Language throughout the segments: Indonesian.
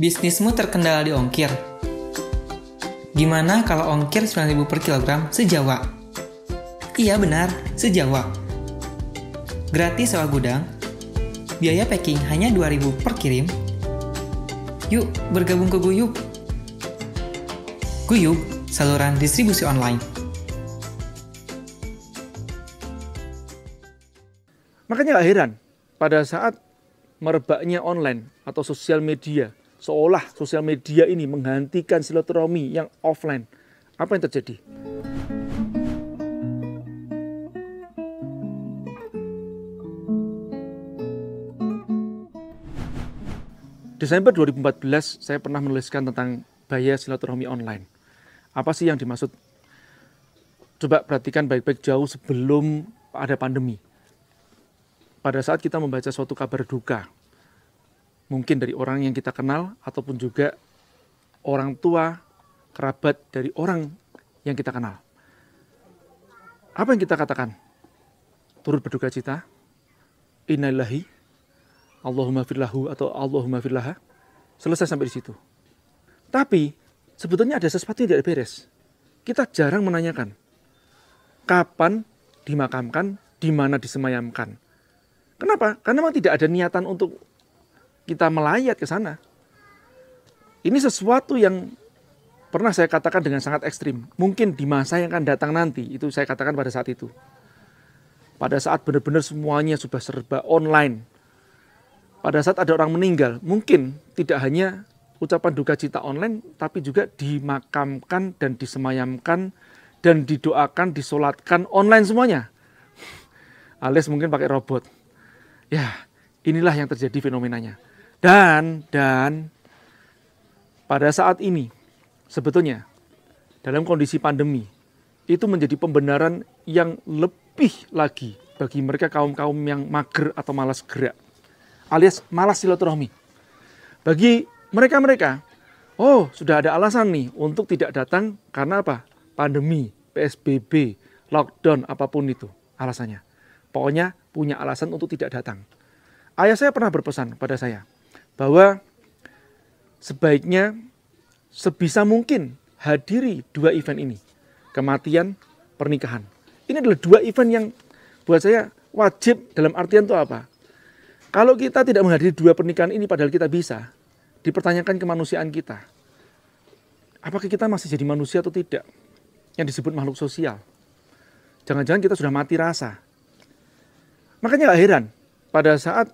Bisnismu terkendala di ongkir. Gimana kalau ongkir 9000 per kilogram sejawa? Iya benar, sejawa. Gratis sewa gudang, biaya packing hanya 2000 per kirim. Yuk, bergabung ke Guyub. Guyub, saluran distribusi online. Makanya gak heran, pada saat merebaknya online atau sosial media, seolah sosial media ini menghentikan silaturahmi yang offline. Apa yang terjadi? Desember 2014 saya pernah menuliskan tentang bahaya silaturahmi online. Apa sih yang dimaksud? Coba perhatikan baik-baik jauh sebelum ada pandemi. Pada saat kita membaca suatu kabar duka, mungkin dari orang yang kita kenal ataupun juga orang tua, kerabat dari orang yang kita kenal. Apa yang kita katakan? Turut berduka cita. Innalillahi. Allahumma firlahu atau Allahumma firlaha. Selesai sampai di situ. Tapi sebetulnya ada sesuatu yang tidak beres. Kita jarang menanyakan kapan dimakamkan, di mana disemayamkan. Kenapa? Karena memang tidak ada niatan untuk kita melayat ke sana. Ini sesuatu yang pernah saya katakan dengan sangat ekstrim. Mungkin di masa yang akan datang nanti, itu saya katakan pada saat itu. Pada saat benar-benar semuanya sudah serba online. Pada saat ada orang meninggal, mungkin tidak hanya ucapan duka cita online, tapi juga dimakamkan dan disemayamkan dan didoakan, disolatkan online semuanya. Alias mungkin pakai robot. Ya, inilah yang terjadi fenomenanya. Dan dan pada saat ini sebetulnya dalam kondisi pandemi itu menjadi pembenaran yang lebih lagi bagi mereka kaum-kaum yang mager atau malas gerak alias malas silaturahmi. Bagi mereka-mereka, oh sudah ada alasan nih untuk tidak datang karena apa? Pandemi, PSBB, lockdown, apapun itu alasannya. Pokoknya punya alasan untuk tidak datang. Ayah saya pernah berpesan pada saya, bahwa sebaiknya sebisa mungkin hadiri dua event ini. Kematian, pernikahan. Ini adalah dua event yang buat saya wajib dalam artian itu apa? Kalau kita tidak menghadiri dua pernikahan ini padahal kita bisa, dipertanyakan kemanusiaan kita. Apakah kita masih jadi manusia atau tidak? Yang disebut makhluk sosial. Jangan-jangan kita sudah mati rasa. Makanya gak heran, pada saat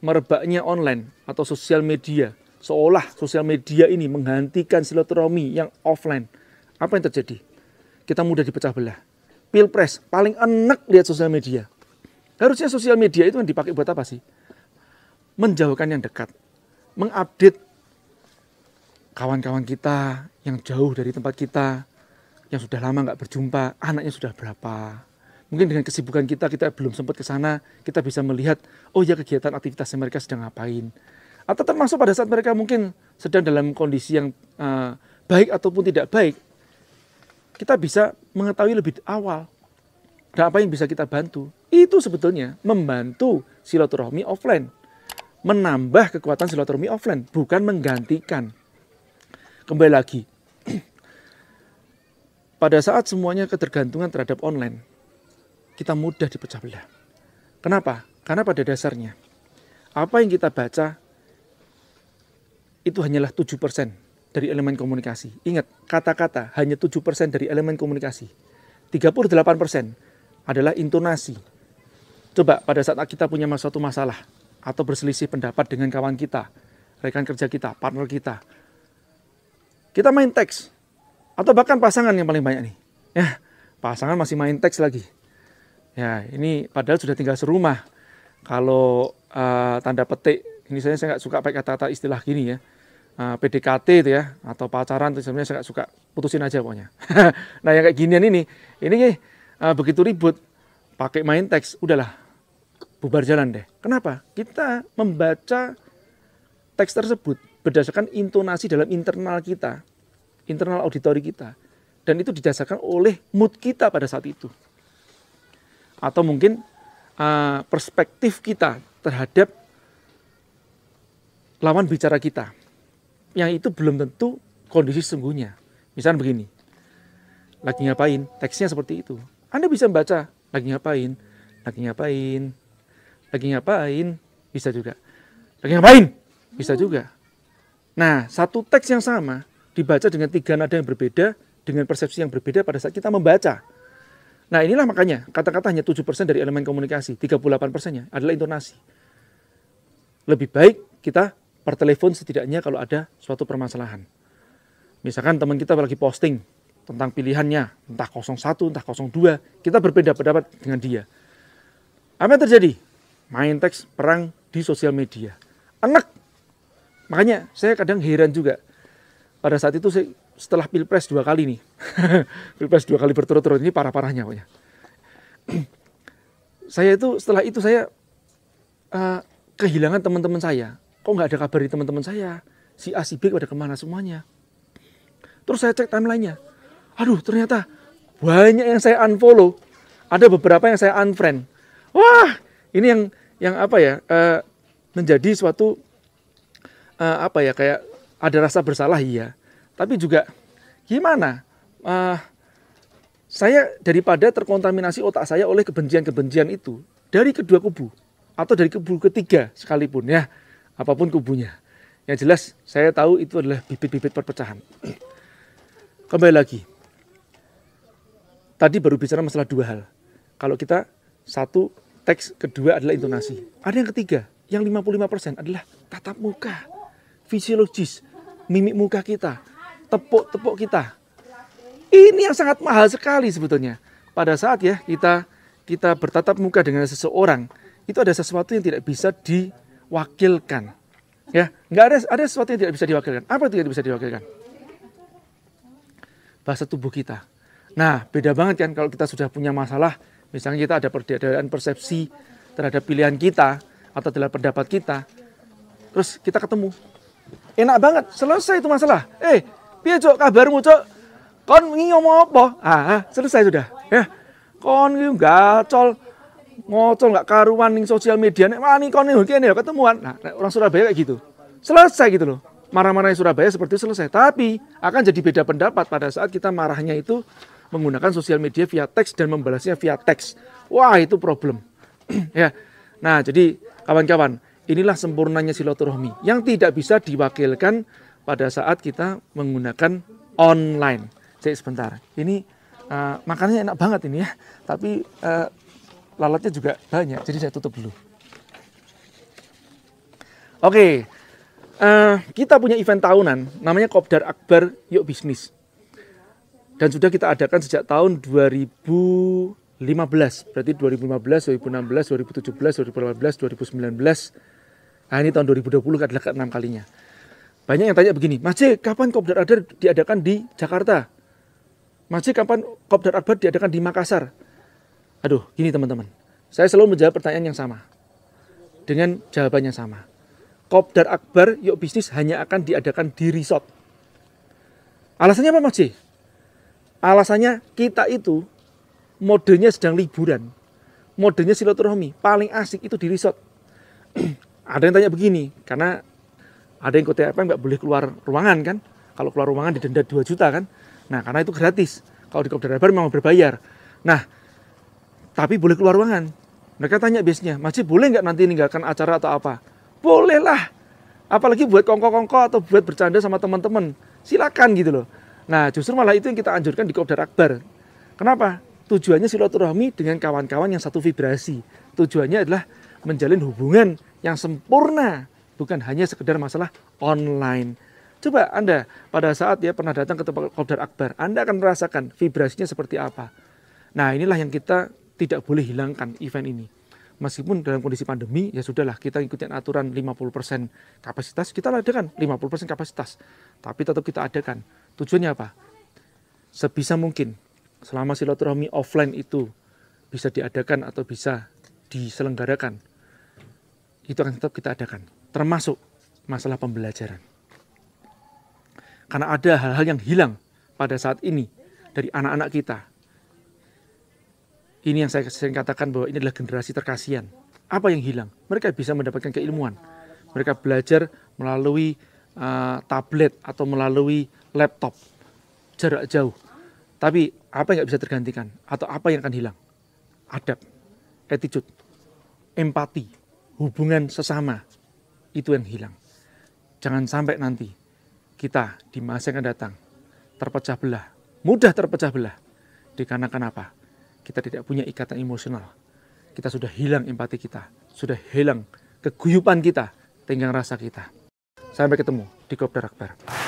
merebaknya online atau sosial media, seolah sosial media ini menghentikan silaturahmi yang offline, apa yang terjadi? Kita mudah dipecah belah. Pilpres paling enak lihat sosial media. Harusnya sosial media itu yang dipakai buat apa sih? Menjauhkan yang dekat, mengupdate kawan-kawan kita yang jauh dari tempat kita, yang sudah lama nggak berjumpa, anaknya sudah berapa, mungkin dengan kesibukan kita kita belum sempat ke sana, kita bisa melihat oh ya kegiatan aktivitas mereka sedang ngapain. Atau termasuk pada saat mereka mungkin sedang dalam kondisi yang uh, baik ataupun tidak baik, kita bisa mengetahui lebih awal dan apa yang bisa kita bantu. Itu sebetulnya membantu silaturahmi offline. Menambah kekuatan silaturahmi offline, bukan menggantikan. Kembali lagi, pada saat semuanya ketergantungan terhadap online, kita mudah dipecah belah. Kenapa? Karena pada dasarnya apa yang kita baca itu hanyalah 7% dari elemen komunikasi. Ingat, kata-kata hanya 7% dari elemen komunikasi. 38% adalah intonasi. Coba pada saat kita punya suatu masalah atau berselisih pendapat dengan kawan kita, rekan kerja kita, partner kita. Kita main teks atau bahkan pasangan yang paling banyak nih. Ya, pasangan masih main teks lagi Ya, ini padahal sudah tinggal serumah. Kalau uh, tanda petik, ini saya nggak suka pakai kata-kata istilah gini ya. Uh, eh, PDKT itu ya, atau pacaran itu sebenarnya saya nggak suka. Putusin aja pokoknya. nah yang kayak ginian ini, ini uh, begitu ribut, pakai main teks, udahlah, bubar jalan deh. Kenapa? Kita membaca teks tersebut berdasarkan intonasi dalam internal kita, internal auditori kita. Dan itu didasarkan oleh mood kita pada saat itu atau mungkin uh, perspektif kita terhadap lawan bicara kita yang itu belum tentu kondisi sesungguhnya. Misalnya begini, lagi ngapain? Teksnya seperti itu. Anda bisa membaca lagi ngapain, lagi ngapain, lagi ngapain, bisa juga. Lagi ngapain? Bisa hmm. juga. Nah, satu teks yang sama dibaca dengan tiga nada yang berbeda, dengan persepsi yang berbeda pada saat kita membaca. Nah inilah makanya kata-kata hanya 7% dari elemen komunikasi, 38%-nya adalah intonasi. Lebih baik kita per setidaknya kalau ada suatu permasalahan. Misalkan teman kita lagi posting tentang pilihannya, entah 01, entah 02, kita berbeda pendapat dengan dia. Apa yang terjadi? Main teks perang di sosial media. Enak. Makanya saya kadang heran juga. Pada saat itu saya setelah pilpres dua kali nih, pilpres dua kali berturut-turut ini parah-parahnya pokoknya. saya itu setelah itu saya uh, kehilangan teman-teman saya. Kok nggak ada kabar di teman-teman saya? Si A, si B pada kemana semuanya? Terus saya cek timelinenya. Aduh, ternyata banyak yang saya unfollow. Ada beberapa yang saya unfriend. Wah, ini yang yang apa ya? Uh, menjadi suatu uh, apa ya? Kayak ada rasa bersalah iya. Tapi juga gimana? Uh, saya daripada terkontaminasi otak saya oleh kebencian-kebencian itu dari kedua kubu atau dari kubu ketiga sekalipun ya apapun kubunya yang jelas saya tahu itu adalah bibit-bibit perpecahan kembali lagi tadi baru bicara masalah dua hal kalau kita satu teks kedua adalah intonasi ada yang ketiga yang 55% adalah tatap muka fisiologis mimik muka kita tepuk-tepuk kita. Ini yang sangat mahal sekali sebetulnya. Pada saat ya kita kita bertatap muka dengan seseorang, itu ada sesuatu yang tidak bisa diwakilkan. Ya, nggak ada ada sesuatu yang tidak bisa diwakilkan. Apa itu yang tidak bisa diwakilkan? Bahasa tubuh kita. Nah, beda banget kan kalau kita sudah punya masalah, misalnya kita ada perbedaan persepsi terhadap pilihan kita atau terhadap pendapat kita, terus kita ketemu, enak banget selesai itu masalah eh Piye cok kabarmu cok? Kon wingi ngomong apa? Ah, ah selesai sudah. Ya. Kon ki gacol ngocol nggak karuan ning sosial media nek wani kon nih kene ya ketemuan. Nah, orang Surabaya kayak gitu. Selesai gitu loh. Marah-marahnya Surabaya seperti itu selesai, tapi akan jadi beda pendapat pada saat kita marahnya itu menggunakan sosial media via teks dan membalasnya via teks. Wah, itu problem. ya. Nah, jadi kawan-kawan, inilah sempurnanya silaturahmi yang tidak bisa diwakilkan pada saat kita menggunakan online. Cek sebentar. Ini uh, eh, makannya enak banget ini ya, tapi uh, lalatnya juga banyak. Jadi saya tutup dulu. Oke, uh, kita punya event tahunan namanya Kopdar Akbar Yuk Bisnis. Dan sudah kita adakan sejak tahun 2015. Berarti 2015, 2016, 2017, 2018, 2019. Nah ini tahun 2020 adalah ke-6 kalinya. Banyak yang tanya begini, Masjid kapan Kopdar Akbar diadakan di Jakarta? Masjid kapan Kopdar Akbar diadakan di Makassar? Aduh, gini teman-teman. Saya selalu menjawab pertanyaan yang sama. Dengan jawabannya sama. Kopdar Akbar Yuk Bisnis hanya akan diadakan di resort. Alasannya apa Masjid? Alasannya kita itu modenya sedang liburan. Modenya silaturahmi. Paling asik itu di resort. Ada yang tanya begini, karena ada yang KTP nggak boleh keluar ruangan kan kalau keluar ruangan didenda 2 juta kan nah karena itu gratis kalau di Kopdar Lebar memang berbayar nah tapi boleh keluar ruangan mereka tanya biasanya masih boleh nggak nanti meninggalkan acara atau apa bolehlah apalagi buat kongko-kongko atau buat bercanda sama teman-teman silakan gitu loh nah justru malah itu yang kita anjurkan di Kopdar Akbar kenapa tujuannya silaturahmi dengan kawan-kawan yang satu vibrasi tujuannya adalah menjalin hubungan yang sempurna bukan hanya sekedar masalah online. Coba Anda pada saat ya pernah datang ke tempat Kodar Akbar, Anda akan merasakan vibrasinya seperti apa. Nah inilah yang kita tidak boleh hilangkan event ini. Meskipun dalam kondisi pandemi, ya sudahlah kita ikutin aturan 50% kapasitas, kita adakan 50% kapasitas. Tapi tetap kita adakan. Tujuannya apa? Sebisa mungkin, selama silaturahmi offline itu bisa diadakan atau bisa diselenggarakan, itu akan tetap kita adakan termasuk masalah pembelajaran. Karena ada hal-hal yang hilang pada saat ini dari anak-anak kita. Ini yang saya sering katakan bahwa ini adalah generasi terkasihan. Apa yang hilang? Mereka bisa mendapatkan keilmuan. Mereka belajar melalui uh, tablet atau melalui laptop jarak jauh. Tapi apa yang tidak bisa tergantikan atau apa yang akan hilang? Adab, attitude, empati, hubungan sesama, itu yang hilang. Jangan sampai nanti kita di masa yang akan datang terpecah belah, mudah terpecah belah. Dikarenakan apa? Kita tidak punya ikatan emosional. Kita sudah hilang empati kita, sudah hilang keguyupan kita, tenggang rasa kita. Sampai ketemu di Kopdar Akbar.